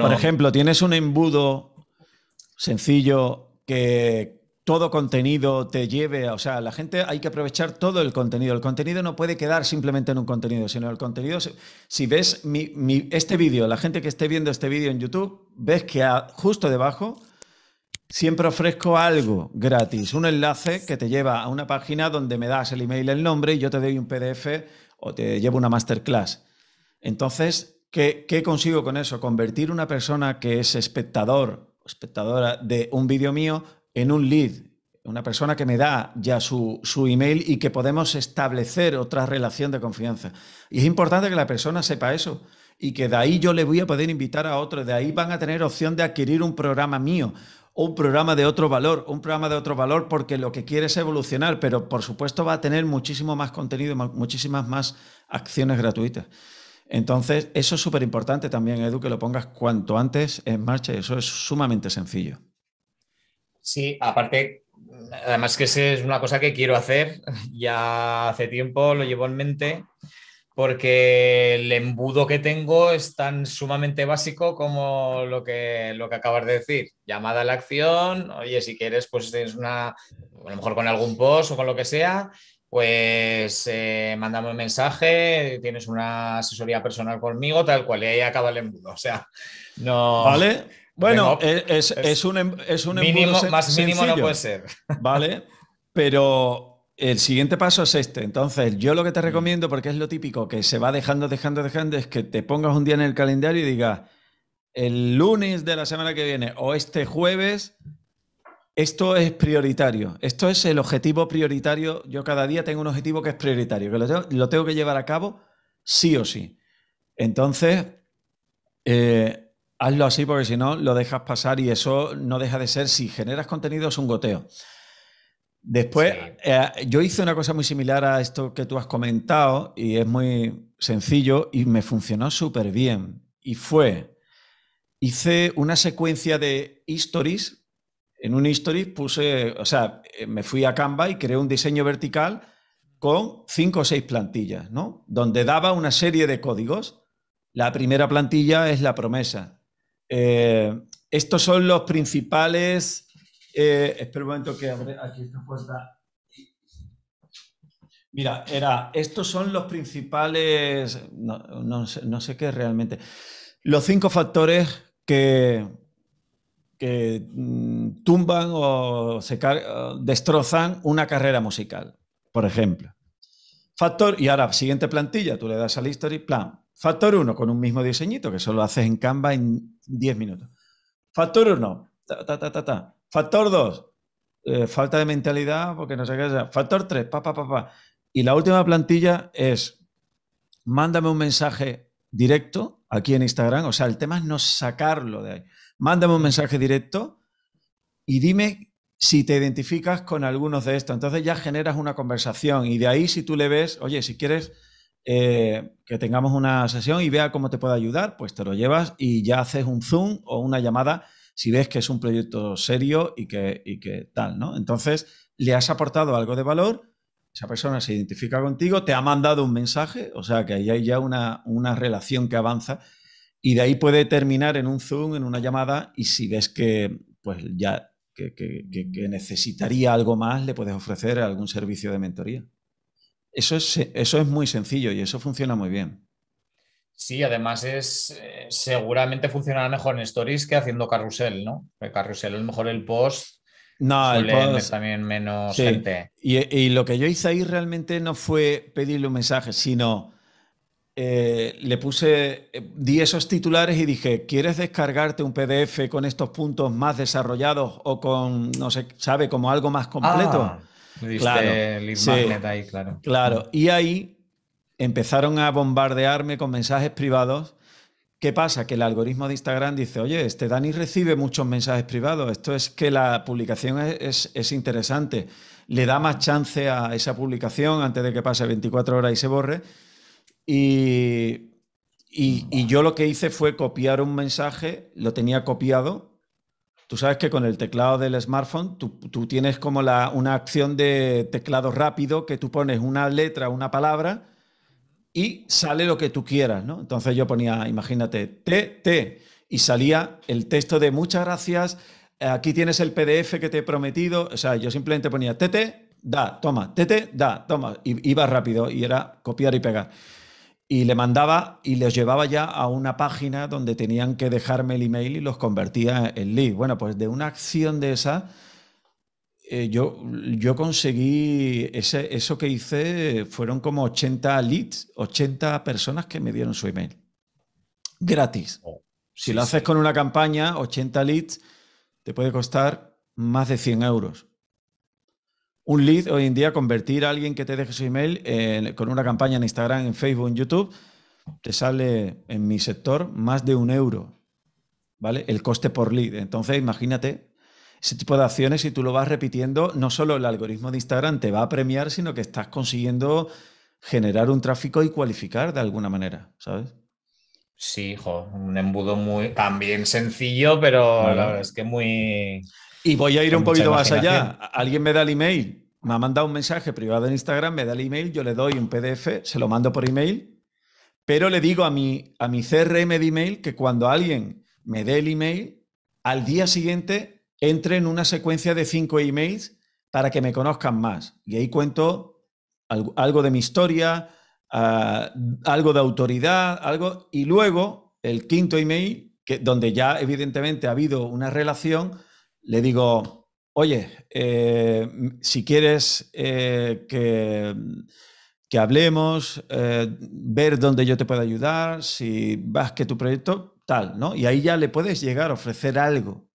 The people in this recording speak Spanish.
Por ejemplo, tienes un embudo sencillo que todo contenido te lleve, o sea, la gente hay que aprovechar todo el contenido. El contenido no puede quedar simplemente en un contenido, sino el contenido, si ves este vídeo, la gente que esté viendo este vídeo en YouTube, ves que justo debajo siempre ofrezco algo gratis, un enlace que te lleva a una página donde me das el email, el nombre y yo te doy un PDF o te llevo una masterclass. Entonces, ¿Qué, consigo con eso? Convertir una persona que es espectador, espectadora de un vídeo mío, en un lead, una persona que me da ya su, su, email y que podemos establecer otra relación de confianza. Y es importante que la persona sepa eso y que de ahí yo le voy a poder invitar a otro, de ahí van a tener opción de adquirir un programa mío o un programa de otro valor, un programa de otro valor porque lo que quiere es evolucionar, pero por supuesto va a tener muchísimo más contenido, muchísimas más acciones gratuitas. Entonces, eso es súper importante también, Edu, que lo pongas cuanto antes en marcha y eso es sumamente sencillo. Sí, aparte, además que es una cosa que quiero hacer, ya hace tiempo lo llevo en mente porque el embudo que tengo es tan sumamente básico como lo que, lo que acabas de decir. Llamada a la acción, oye, si quieres, pues tienes una, a lo mejor con algún post o con lo que sea, pues eh, mandame un mensaje, tienes una asesoría personal conmigo, tal cual, y ahí acaba el embudo. O sea, no. Vale. Bueno, es, es, un, em, es un mínimo, Más mínimo no puede ser. Vale, pero el siguiente paso es este. Entonces, yo lo que te mm. recomiendo, porque es lo típico que se va dejando, dejando, dejando, es que te pongas un día en el calendario y digas, el lunes de la semana que viene o este jueves, esto es prioritario. Esto es el objetivo prioritario. Yo cada día tengo un objetivo que es prioritario, que lo tengo, que llevar a cabo sí o sí. Entonces, eh, hazlo así porque si no, lo dejas pasar y eso no deja de ser, si generas contenido, es un goteo. Después, eh, yo hice una cosa muy similar a esto que tú has comentado y es muy sencillo y me funcionó súper bien. Y fue, hice una secuencia de histories. En un history puse, o sea, eh, me fui a Canva y creé un diseño vertical con cinco o seis plantillas, ¿no? Donde daba una serie de códigos. La primera plantilla es la promesa. Eh, estos son los principales eh, espera un momento que abre aquí esta puerta. Mira, era, estos son los principales, no, sé, qué realmente, los cinco factores que, que mm, tumban o destrozan una carrera musical, por ejemplo. Factor, y ahora, siguiente plantilla, tú le das al history, plan. Factor 1, con un mismo diseñito, que solo haces en Canva en 10 minutos. Factor 1, ta, ta, ta, ta. Factor 2, eh, falta de mentalidad, porque no sé qué. Es. Factor 3, papá, papá. Y la última plantilla es, mándame un mensaje directo aquí en Instagram. O sea, el tema es no sacarlo de ahí. Mándame un mensaje directo y dime si te identificas con algunos de estos. Entonces ya generas una conversación y de ahí si tú le ves, oye, si quieres eh, que tengamos una sesión y vea cómo te puedo ayudar, pues te lo llevas y ya haces un Zoom o una llamada si ves que es un proyecto serio y que, tal, ¿no? Entonces, le has aportado algo de valor, esa persona se identifica contigo, te ha mandado un mensaje, o sea que ahí hay ya una, una relación que avanza y de ahí puede terminar en un Zoom, en una llamada y si ves que pues ya necesitaría algo más, le puedes ofrecer algún servicio de mentoría. Eso eso es muy sencillo y eso funciona muy bien. Sí, además es eh, seguramente funcionará mejor en Stories que haciendo carrusel, ¿no? El carrusel es mejor el post. No, el post también menos gente. Y, lo que yo hice ahí realmente no fue pedirle un mensaje, sino eh, le puse, eh, di esos titulares y dije, ¿quieres descargarte un PDF con estos puntos más desarrollados o con, no sé, sabe, como algo más completo? Ah, claro, ahí, claro. Claro, mm. y ahí empezaron a bombardearme con mensajes privados. ¿Qué pasa? Que el algoritmo de Instagram dice, oye, este Dani recibe muchos mensajes privados, esto es que la publicación es, es, interesante, le da más chance a esa publicación antes de que pase 24 horas y se borre. Y, y, y yo lo que hice fue copiar un mensaje, lo tenía copiado. Tú sabes que con el teclado del smartphone tú, tú tienes como la, una acción de teclado rápido que tú pones una letra, una palabra y sale lo que tú quieras, ¿no? Entonces yo ponía, imagínate, T, T, y salía el texto de muchas gracias, eh, aquí tienes el PDF que te he prometido, o sea, yo simplemente ponía T, da, toma, TT, da, toma, y iba rápido y era copiar y pegar. Y le mandaba y los llevaba ya a una página donde tenían que dejarme el email y los convertía en lead. Bueno, pues de una acción de esa eh, yo, yo conseguí, eso que hice fueron como 80 leads, 80 personas que me dieron su email. Gratis. Oh, si lo haces con una campaña, 80 leads te puede costar más de 100 euros. Un lead hoy en día, convertir a alguien que te deje su email con una campaña en Instagram, en Facebook, en YouTube, te sale en mi sector más de un euro. ¿Vale? El coste por lead. Entonces, imagínate ese tipo de acciones, si tú lo vas repitiendo, no solo el algoritmo de Instagram te va a premiar, sino que estás consiguiendo generar un tráfico y cualificar de alguna manera, ¿sabes? Sí, hijo, un embudo muy también sencillo, pero la verdad es que muy. Y voy a ir un poquito más allá. Alguien me da el email, me ha mandado un mensaje privado en Instagram, me da el email, yo le doy un PDF, se lo mando por email, pero le digo a mi, a mi CRM de email que cuando alguien me dé el email, al día siguiente entre en una secuencia de cinco emails para que me conozcan más. Y ahí cuento algo, de mi historia, ah, algo de autoridad, algo. Y luego, el quinto email, que, donde ya evidentemente ha habido una relación, le digo, oye, eh, si quieres eh, que, hablemos, eh, ver dónde yo te puedo ayudar, si vas que tu proyecto, tal, ¿no? Y ahí ya le puedes llegar a ofrecer algo.